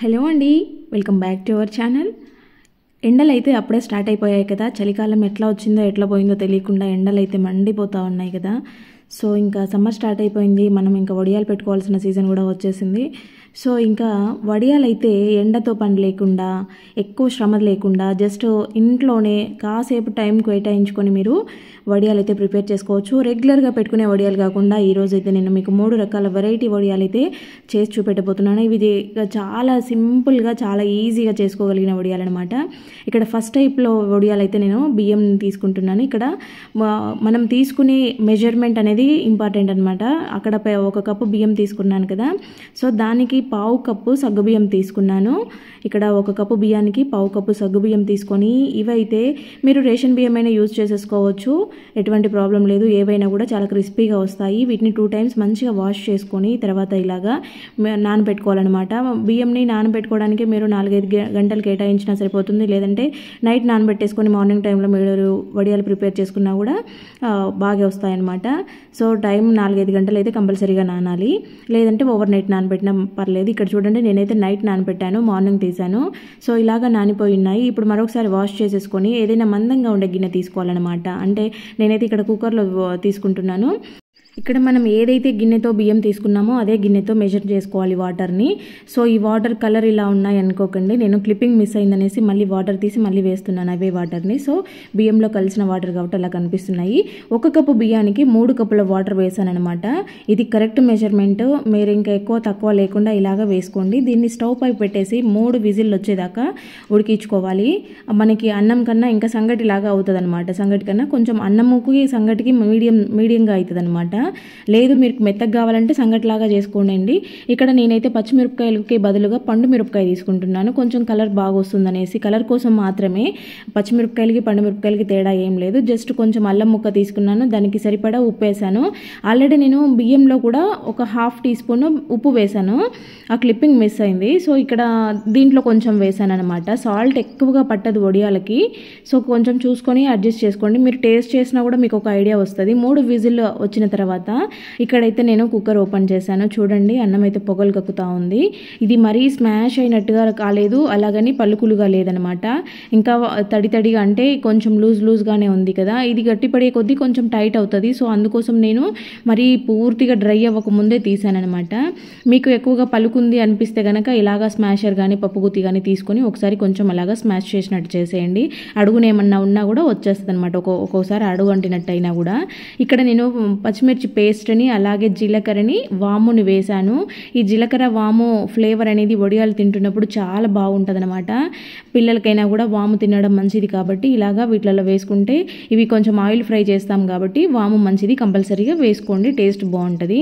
hello అండి welcome back to our channel ఎండలు అయితే అప్పుడే స్టార్ట్ అయిపోయాయి కదా చలికాలం ఎట్లా వచ్చిందో ఎట్లా పోయిందో తెలియకుండా ఎండలు అయితే మండిపోతూ ఉన్నాయి కదా సో ఇంకా సమ్మర్ స్టార్ట్ అయిపోయింది మనం ఇంకా వడియాలు పెట్టుకోవాల్సిన సీజన్ కూడా వచ్చేసింది సో ఇంకా వడియాలు అయితే ఎండతో పని లేకుండా ఎక్కువ శ్రమ లేకుండా జస్ట్ ఇంట్లోనే కాసేపు టైం కేటాయించుకొని మీరు వడియాలు అయితే ప్రిపేర్ చేసుకోవచ్చు రెగ్యులర్గా పెట్టుకునే వడియాలు కాకుండా ఈరోజు అయితే నేను మీకు మూడు రకాల వెరైటీ వడియాలు అయితే చేసి చూపెట్టబోతున్నాను ఇవి చాలా సింపుల్గా చాలా ఈజీగా చేసుకోగలిగిన వడియాలు అనమాట ఇక్కడ ఫస్ట్ టైప్లో వడియాలు అయితే నేను బియ్యం తీసుకుంటున్నాను ఇక్కడ మనం తీసుకునే మెజర్మెంట్ అనేది అనేది ఇంపార్టెంట్ అనమాట అక్కడ ఒక కప్పు బియ్యం తీసుకున్నాను కదా సో దానికి పావు కప్పు సగ్గు బియ్యం తీసుకున్నాను ఇక్కడ ఒక కప్పు బియ్యానికి పావు కప్పు సగ్గుబియ్యం తీసుకొని ఇవైతే మీరు రేషన్ బియ్యం అయినా యూజ్ చేసేసుకోవచ్చు ఎటువంటి ప్రాబ్లం లేదు ఏవైనా కూడా చాలా క్రిస్పీగా వస్తాయి వీటిని టూ టైమ్స్ మంచిగా వాష్ చేసుకొని తర్వాత ఇలాగా నానబెట్టుకోవాలన్నమాట బియ్యంని నానబెట్టుకోవడానికి మీరు నాలుగైదు గంటలు కేటాయించినా సరిపోతుంది లేదంటే నైట్ నానబెట్టేసుకొని మార్నింగ్ టైంలో మీరు వడియాలు ప్రిపేర్ చేసుకున్నా కూడా బాగా వస్తాయన్నమాట సో టైం నాలుగైదు గంటలు అయితే కంపల్సరీగా నానాలి లేదంటే ఓవర్ నైట్ నానబెట్టినా పర్లేదు ఇక్కడ చూడండి నేనైతే నైట్ నానబెట్టాను మార్నింగ్ తీశాను సో ఇలాగా నానిపోయి ఉన్నాయి ఇప్పుడు మరొకసారి వాష్ చేసేసుకొని ఏదైనా మందంగా ఉండే గిన్నె తీసుకోవాలన్నమాట అంటే నేనైతే ఇక్కడ కుక్కర్లో తీసుకుంటున్నాను ఇక్కడ మనం ఏదైతే గిన్నెతో బియ్యం తీసుకున్నామో అదే గిన్నెతో మెజర్ చేసుకోవాలి వాటర్ని సో ఈ వాటర్ కలర్ ఇలా ఉన్నాయి అనుకోకండి నేను క్లిప్పింగ్ మిస్ అయిందనేసి మళ్ళీ వాటర్ తీసి మళ్ళీ వేస్తున్నాను అవే వాటర్ని సో బియ్యంలో కలిసిన వాటర్ కాబట్టి అలా కనిపిస్తున్నాయి ఒక కప్పు బియ్యానికి మూడు కప్పుల వాటర్ వేసాను అనమాట ఇది కరెక్ట్ మెజర్మెంట్ మీరు ఇంకా ఎక్కువ తక్కువ లేకుండా ఇలాగ వేసుకోండి దీన్ని స్టవ్ పై పెట్టేసి మూడు విజిల్ వచ్చేదాకా ఉడికించుకోవాలి మనకి అన్నం కన్నా ఇంకా సంగటి లాగా అవుతుంది అనమాట సంగటి కన్నా కొంచెం అన్నముకి సంగటికి మీడియం మీడియంగా అవుతుంది అనమాట లేదు మీరు మెత్తగా కావాలంటే సంగట్లాగా చేసుకోండి ఇక్కడ నేనైతే పచ్చిమిరపకాయలకి బదులుగా పండు మిరపకాయ తీసుకుంటున్నాను కొంచెం కలర్ బాగా కలర్ కోసం మాత్రమే పచ్చిమిరపకాయలకి పండు మిరపకాయలకి తేడా ఏం లేదు జస్ట్ కొంచెం అల్లం ముక్క తీసుకున్నాను దానికి సరిపడా ఉప్పు వేసాను ఆల్రెడీ నేను బియ్యంలో కూడా ఒక హాఫ్ టీ స్పూన్ ఉప్పు వేసాను ఆ క్లిప్పింగ్ మిస్ అయింది సో ఇక్కడ దీంట్లో కొంచెం వేసాను అనమాట సాల్ట్ ఎక్కువగా పట్టదు వడియాలకి సో కొంచెం చూసుకొని అడ్జస్ట్ చేసుకోండి మీరు టేస్ట్ చేసినా కూడా మీకు ఒక ఐడియా వస్తుంది మూడు విజిల్ వచ్చిన తర్వాత తర్వాత ఇక్కడైతే నేను కుక్కర్ ఓపెన్ చేశాను చూడండి అన్నం అయితే పొగలు కక్కుతా ఉంది ఇది మరీ స్మాష్ అయినట్టుగా కాలేదు అలాగని పలుకులుగా లేదనమాట ఇంకా తడి తడిగా అంటే కొంచెం లూజ్ లూజ్గానే ఉంది కదా ఇది గట్టిపడే కొద్దీ కొంచెం టైట్ అవుతుంది సో అందుకోసం నేను మరీ పూర్తిగా డ్రై అవ్వకముందే తీసానమాట మీకు ఎక్కువగా పలుకుంది అనిపిస్తే కనుక ఇలాగా స్మాషర్ కానీ పప్పుగుతి కానీ తీసుకొని ఒకసారి కొంచెం అలాగా స్మాష్ చేసినట్టు చేసేయండి అడుగునేమన్నా ఉన్నా కూడా వచ్చేస్తుంది అనమాట ఒక్కొక్కసారి అడుగు అంటినట్టు అయినా కూడా ఇక్కడ నేను పచ్చిమిర్చి పచ్చిమిర్చి పేస్ట్ని అలాగే జీలకర్రని వాముని వేశాను ఈ జీలకర్ర వాము ఫ్లేవర్ అనేది వడియాలు తింటున్నప్పుడు చాలా బాగుంటుంది అనమాట పిల్లలకైనా కూడా వాము తినడం మంచిది కాబట్టి ఇలాగా వీటిలలో వేసుకుంటే ఇవి కొంచెం ఆయిల్ ఫ్రై చేస్తాం కాబట్టి వాము మంచిది కంపల్సరీగా వేసుకోండి టేస్ట్ బాగుంటుంది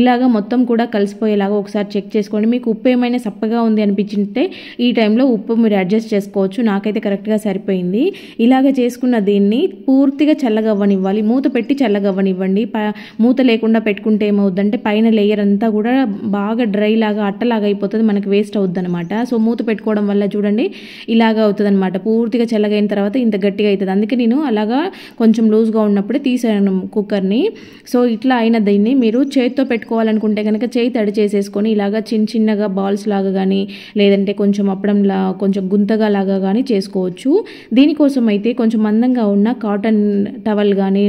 ఇలాగా మొత్తం కూడా కలిసిపోయేలాగా ఒకసారి చెక్ చేసుకోండి మీకు ఉప్పు ఏమైనా సప్పగా ఉంది అనిపించింటే ఈ టైంలో ఉప్పు మీరు అడ్జస్ట్ చేసుకోవచ్చు నాకైతే కరెక్ట్గా సరిపోయింది ఇలాగ చేసుకున్న దీన్ని పూర్తిగా చల్లగవ్వనివ్వాలి మూత పెట్టి చల్లగవ్వనివ్వండి మూత లేకుండా పెట్టుకుంటే ఏమవుద్దంటే పైన లేయర్ అంతా కూడా బాగా డ్రై లాగా అట్టలాగా అయిపోతుంది మనకి వేస్ట్ అవుద్ది అనమాట సో మూత పెట్టుకోవడం వల్ల చూడండి ఇలాగా అవుతుంది అనమాట పూర్తిగా చల్లగైన తర్వాత ఇంత గట్టిగా అవుతుంది అందుకే నేను అలాగా కొంచెం లూజ్గా ఉన్నప్పుడే తీసాను కుక్కర్ని సో ఇట్లా అయిన దీన్ని మీరు చేతితో పెట్టుకోవాలనుకుంటే కనుక చేయి తడి చేసేసుకొని ఇలాగా చిన్న చిన్నగా బాల్స్ లాగా కానీ లేదంటే కొంచెం అప్పడంలా కొంచెం గుంతగా లాగా కానీ చేసుకోవచ్చు దీనికోసం అయితే కొంచెం మందంగా ఉన్న కాటన్ టవల్ కానీ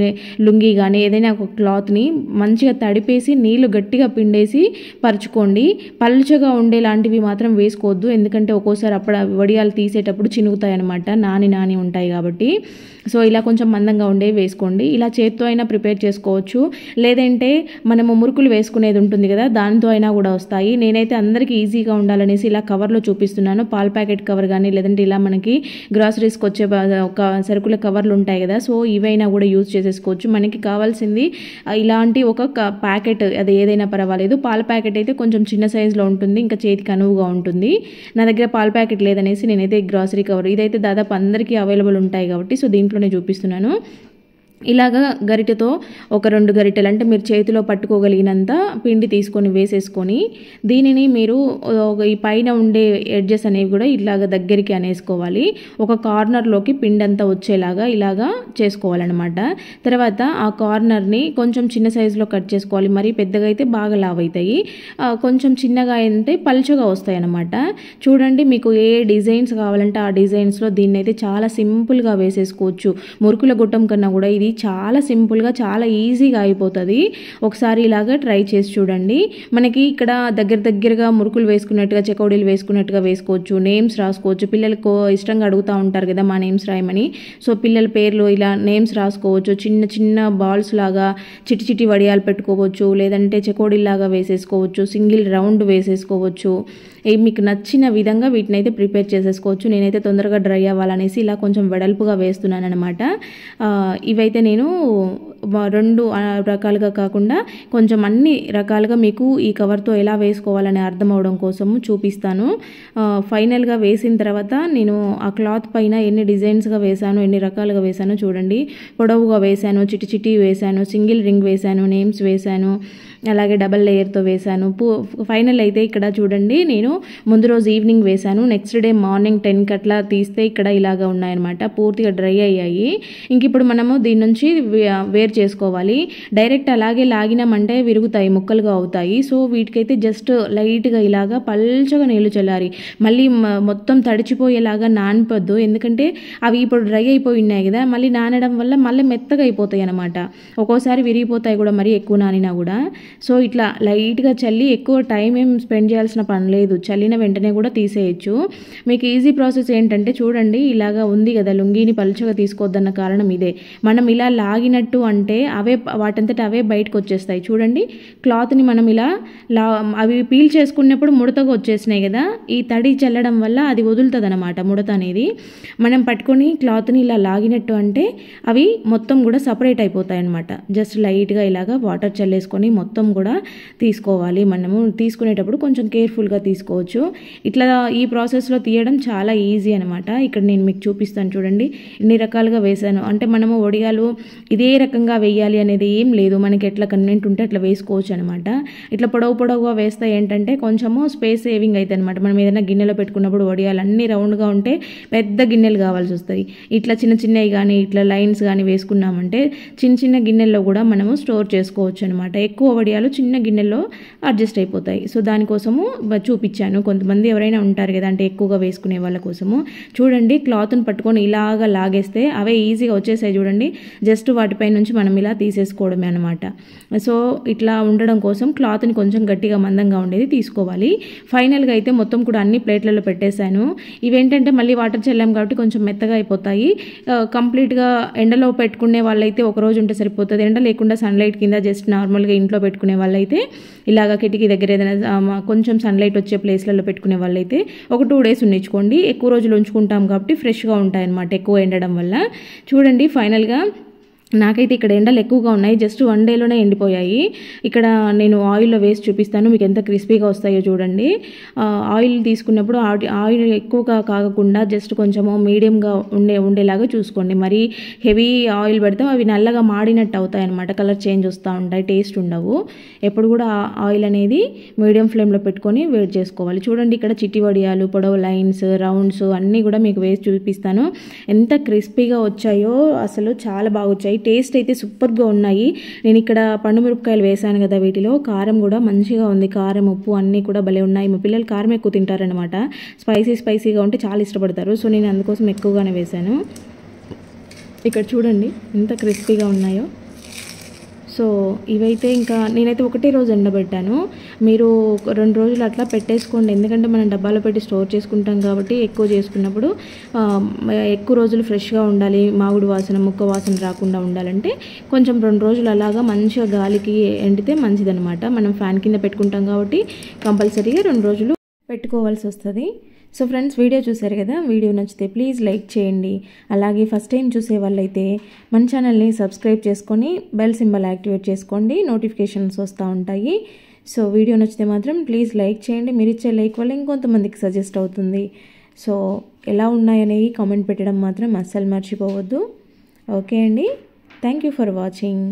లుంగీ కానీ ఏదైనా ఒక క్లాత్ వాటిని మంచిగా తడిపేసి నీళ్లు గట్టిగా పిండేసి పరుచుకోండి పల్చగా ఉండేలాంటివి మాత్రం వేసుకోవద్దు ఎందుకంటే ఒక్కోసారి అప్పుడు వడియాలు తీసేటప్పుడు చినుగుతాయి అనమాట నాని నాని ఉంటాయి కాబట్టి సో ఇలా కొంచెం మందంగా ఉండేవి వేసుకోండి ఇలా చేత్తో అయినా ప్రిపేర్ చేసుకోవచ్చు లేదంటే మనము మురుకులు వేసుకునేది ఉంటుంది కదా దాంతో అయినా కూడా వస్తాయి నేనైతే అందరికీ ఈజీగా ఉండాలనేసి ఇలా కవర్లో చూపిస్తున్నాను పాల ప్యాకెట్ కవర్ కానీ లేదంటే ఇలా మనకి గ్రాసరీస్కి వచ్చే ఒక సరుకుల కవర్లు ఉంటాయి కదా సో ఇవైనా కూడా యూజ్ చేసేసుకోవచ్చు మనకి కావాల్సింది ఇలాంటి ఒక ప్యాకెట్ అది ఏదైనా పర్వాలేదు పాల ప్యాకెట్ అయితే కొంచెం చిన్న సైజులో ఉంటుంది ఇంకా చేతికి అనువుగా ఉంటుంది నా దగ్గర పాల ప్యాకెట్ లేదనేసి నేనైతే గ్రాసరీ కవర్ ఇదైతే దాదాపు అందరికీ అవైలబుల్ ఉంటాయి కాబట్టి సో దీంట్లోనే చూపిస్తున్నాను ఇలాగ గరిటెతో ఒక రెండు గరిటెలు అంటే మీరు చేతిలో పట్టుకోగలిగినంత పిండి తీసుకొని వేసేసుకొని దీనిని మీరు ఈ పైన ఉండే ఎడ్జెస్ అనేవి కూడా ఇలాగ దగ్గరికి అనేసుకోవాలి ఒక కార్నర్లోకి పిండి అంతా వచ్చేలాగా ఇలాగా చేసుకోవాలన్నమాట తర్వాత ఆ కార్నర్ని కొంచెం చిన్న సైజులో కట్ చేసుకోవాలి మరి పెద్దగా అయితే బాగా లావ్ అవుతాయి కొంచెం చిన్నగా అయితే పలుచగా వస్తాయి అన్నమాట చూడండి మీకు ఏ డిజైన్స్ కావాలంటే ఆ డిజైన్స్లో దీన్ని అయితే చాలా సింపుల్గా వేసేసుకోవచ్చు మురుకుల గుట్టం కన్నా కూడా ఇది చాలా సింపుల్గా చాలా ఈజీగా అయిపోతుంది ఒకసారి ఇలాగా ట్రై చేసి చూడండి మనకి ఇక్కడ దగ్గర దగ్గరగా మురుకులు వేసుకున్నట్టుగా చెకోడీలు వేసుకున్నట్టుగా వేసుకోవచ్చు నేమ్స్ రాసుకోవచ్చు పిల్లలకు ఇష్టంగా అడుగుతూ ఉంటారు కదా మా నేమ్స్ రాయమని సో పిల్లల పేర్లు ఇలా నేమ్స్ రాసుకోవచ్చు చిన్న చిన్న బాల్స్ లాగా చిటి చిటి వడియాలు పెట్టుకోవచ్చు లేదంటే చెకోడీలాగా వేసేసుకోవచ్చు సింగిల్ రౌండ్ వేసేసుకోవచ్చు మీకు నచ్చిన విధంగా వీటిని అయితే ప్రిపేర్ చేసేసుకోవచ్చు నేనైతే తొందరగా డ్రై అవ్వాలనేసి ఇలా కొంచెం వెడల్పుగా వేస్తున్నాను అనమాట ఇవైతే అయితే నేను రెండు రకాలుగా కాకుండా కొంచెం అన్ని రకాలుగా మీకు ఈ కవర్తో ఎలా వేసుకోవాలని అర్థం అవడం కోసము చూపిస్తాను ఫైనల్గా వేసిన తర్వాత నేను ఆ క్లాత్ పైన ఎన్ని డిజైన్స్గా వేశాను ఎన్ని రకాలుగా వేశానో చూడండి పొడవుగా వేశాను చిటి చిటి వేశాను సింగిల్ రింగ్ వేశాను నేమ్స్ వేశాను అలాగే డబల్ లేయర్తో వేశాను ఫైనల్ అయితే ఇక్కడ చూడండి నేను ముందు రోజు ఈవినింగ్ వేశాను నెక్స్ట్ డే మార్నింగ్ టెన్కి అట్లా తీస్తే ఇక్కడ ఇలాగా ఉన్నాయన్నమాట పూర్తిగా డ్రై అయ్యాయి ఇంక ఇప్పుడు మనము దీని నుంచి వేర్ చేసుకోవాలి డైరెక్ట్ అలాగే లాగినామంటే విరుగుతాయి ముక్కలుగా అవుతాయి సో వీటికైతే జస్ట్ లైట్గా ఇలాగా పల్చగా నీళ్లు చల్లారి మళ్ళీ మొత్తం తడిచిపోయేలాగా నానిపోద్దు ఎందుకంటే అవి ఇప్పుడు డ్రై అయిపోయి ఉన్నాయి కదా మళ్ళీ నానడం వల్ల మళ్ళీ మెత్తగా అయిపోతాయి అనమాట ఒక్కోసారి విరిగిపోతాయి కూడా మరీ ఎక్కువ నానినా కూడా సో ఇట్లా లైట్గా చల్లి ఎక్కువ టైం ఏం స్పెండ్ చేయాల్సిన పని లేదు చల్లిన వెంటనే కూడా తీసేయచ్చు మీకు ఈజీ ప్రాసెస్ ఏంటంటే చూడండి ఇలాగా ఉంది కదా లుంగీని పలుచగా తీసుకోవద్దన్న కారణం ఇదే మనం ఇలా లాగినట్టు అంటే అవే వాటంతట అవే బయటకు వచ్చేస్తాయి చూడండి క్లాత్ని మనం ఇలా లా అవి పీల్ చేసుకున్నప్పుడు ముడతకు వచ్చేసినాయి కదా ఈ తడి చల్లడం వల్ల అది వదులుతుంది అనమాట ముడత అనేది మనం పట్టుకొని క్లాత్ని ఇలా లాగినట్టు అంటే అవి మొత్తం కూడా సపరేట్ అయిపోతాయి అనమాట జస్ట్ లైట్గా ఇలాగా వాటర్ చల్లేసుకొని మొత్తం కూడా తీసుకోవాలి మనము తీసుకునేటప్పుడు కొంచెం కేర్ఫుల్గా తీసుకోవచ్చు ఇట్లా ఈ ప్రాసెస్లో తీయడం చాలా ఈజీ అనమాట ఇక్కడ నేను మీకు చూపిస్తాను చూడండి ఎన్ని రకాలుగా వేశాను అంటే మనము ఒడియాలు ఇదే రకంగా విధంగా వేయాలి అనేది ఏం లేదు మనకి ఎట్లా కన్వెంట్ ఉంటే అట్లా వేసుకోవచ్చు అనమాట ఇట్లా పొడవు పొడవుగా వేస్తే ఏంటంటే కొంచెము స్పేస్ సేవింగ్ అవుతుంది అనమాట మనం ఏదైనా గిన్నెలో పెట్టుకున్నప్పుడు వడియాలు అన్ని రౌండ్గా ఉంటే పెద్ద గిన్నెలు కావాల్సి వస్తుంది ఇట్లా చిన్న చిన్నవి కానీ ఇట్లా లైన్స్ కానీ వేసుకున్నామంటే చిన్న చిన్న గిన్నెల్లో కూడా మనము స్టోర్ చేసుకోవచ్చు అనమాట ఎక్కువ వడియాలు చిన్న గిన్నెల్లో అడ్జస్ట్ అయిపోతాయి సో దానికోసము చూపించాను కొంతమంది ఎవరైనా ఉంటారు కదా అంటే ఎక్కువగా వేసుకునే వాళ్ళ కోసము చూడండి క్లాత్ను పట్టుకొని ఇలాగా లాగేస్తే అవే ఈజీగా వచ్చేసాయి చూడండి జస్ట్ వాటిపై నుంచి మనం ఇలా తీసేసుకోవడమే అనమాట సో ఇట్లా ఉండడం కోసం క్లాత్ని కొంచెం గట్టిగా మందంగా ఉండేది తీసుకోవాలి ఫైనల్గా అయితే మొత్తం కూడా అన్ని ప్లేట్లలో పెట్టేశాను ఇవేంటంటే మళ్ళీ వాటర్ చల్లాం కాబట్టి కొంచెం మెత్తగా అయిపోతాయి కంప్లీట్గా ఎండలో పెట్టుకునే వాళ్ళైతే ఒక రోజు ఉంటే సరిపోతుంది ఎండ లేకుండా సన్లైట్ కింద జస్ట్ నార్మల్గా ఇంట్లో పెట్టుకునే వాళ్ళైతే ఇలాగ కిటికీ దగ్గర ఏదైనా కొంచెం సన్లైట్ వచ్చే ప్లేస్లలో పెట్టుకునే వాళ్ళైతే ఒక టూ డేస్ ఉన్నించుకోండి ఎక్కువ రోజులు ఉంచుకుంటాం కాబట్టి ఫ్రెష్గా ఉంటాయి అనమాట ఎక్కువ ఎండడం వల్ల చూడండి ఫైనల్గా నాకైతే ఇక్కడ ఎండలు ఎక్కువగా ఉన్నాయి జస్ట్ వన్ డేలోనే ఎండిపోయాయి ఇక్కడ నేను ఆయిల్లో వేసి చూపిస్తాను మీకు ఎంత క్రిస్పీగా వస్తాయో చూడండి ఆయిల్ తీసుకున్నప్పుడు ఆయిల్ ఎక్కువగా కాకుండా జస్ట్ కొంచెము మీడియంగా ఉండే ఉండేలాగా చూసుకోండి మరి హెవీ ఆయిల్ పెడతాం అవి నల్లగా మాడినట్టు అవుతాయి అనమాట కలర్ చేంజ్ వస్తూ ఉంటాయి టేస్ట్ ఉండవు ఎప్పుడు కూడా ఆయిల్ అనేది మీడియం ఫ్లేమ్లో పెట్టుకొని వేడి చేసుకోవాలి చూడండి ఇక్కడ చిట్టి వడియాలు పొడవు లైన్స్ రౌండ్స్ అన్నీ కూడా మీకు వేసి చూపిస్తాను ఎంత క్రిస్పీగా వచ్చాయో అసలు చాలా బాగా వచ్చాయి టేస్ట్ అయితే సూపర్గా ఉన్నాయి నేను ఇక్కడ పండు మిరపకాయలు వేశాను కదా వీటిలో కారం కూడా మంచిగా ఉంది కారం ఉప్పు అన్నీ కూడా భలే ఉన్నాయి మా పిల్లలు కారం ఎక్కువ తింటారనమాట స్పైసీ స్పైసీగా ఉంటే చాలా ఇష్టపడతారు సో నేను అందుకోసం ఎక్కువగానే వేశాను ఇక్కడ చూడండి ఎంత క్రిస్పీగా ఉన్నాయో సో ఇవైతే ఇంకా నేనైతే ఒకటే రోజు ఎండబెట్టాను మీరు రెండు రోజులు అట్లా పెట్టేసుకోండి ఎందుకంటే మనం డబ్బాలో పెట్టి స్టోర్ చేసుకుంటాం కాబట్టి ఎక్కువ చేసుకున్నప్పుడు ఎక్కువ రోజులు ఫ్రెష్గా ఉండాలి మామిడి వాసన ముక్క వాసన రాకుండా ఉండాలంటే కొంచెం రెండు రోజులు అలాగా మంచిగా గాలికి ఎండితే మంచిదనమాట మనం ఫ్యాన్ కింద పెట్టుకుంటాం కాబట్టి కంపల్సరీగా రెండు రోజులు పెట్టుకోవాల్సి వస్తుంది సో ఫ్రెండ్స్ వీడియో చూశారు కదా వీడియో నచ్చితే ప్లీజ్ లైక్ చేయండి అలాగే ఫస్ట్ టైం చూసే వాళ్ళైతే మన ఛానల్ని సబ్స్క్రైబ్ చేసుకొని బెల్ సింబల్ యాక్టివేట్ చేసుకోండి నోటిఫికేషన్స్ వస్తూ ఉంటాయి సో వీడియో నచ్చితే మాత్రం ప్లీజ్ లైక్ చేయండి మీరు ఇచ్చే లైక్ వల్ల ఇంకొంతమందికి సజెస్ట్ అవుతుంది సో ఎలా ఉన్నాయనేవి కామెంట్ పెట్టడం మాత్రం అస్సలు మర్చిపోవద్దు ఓకే అండి థ్యాంక్ యూ ఫర్ వాచింగ్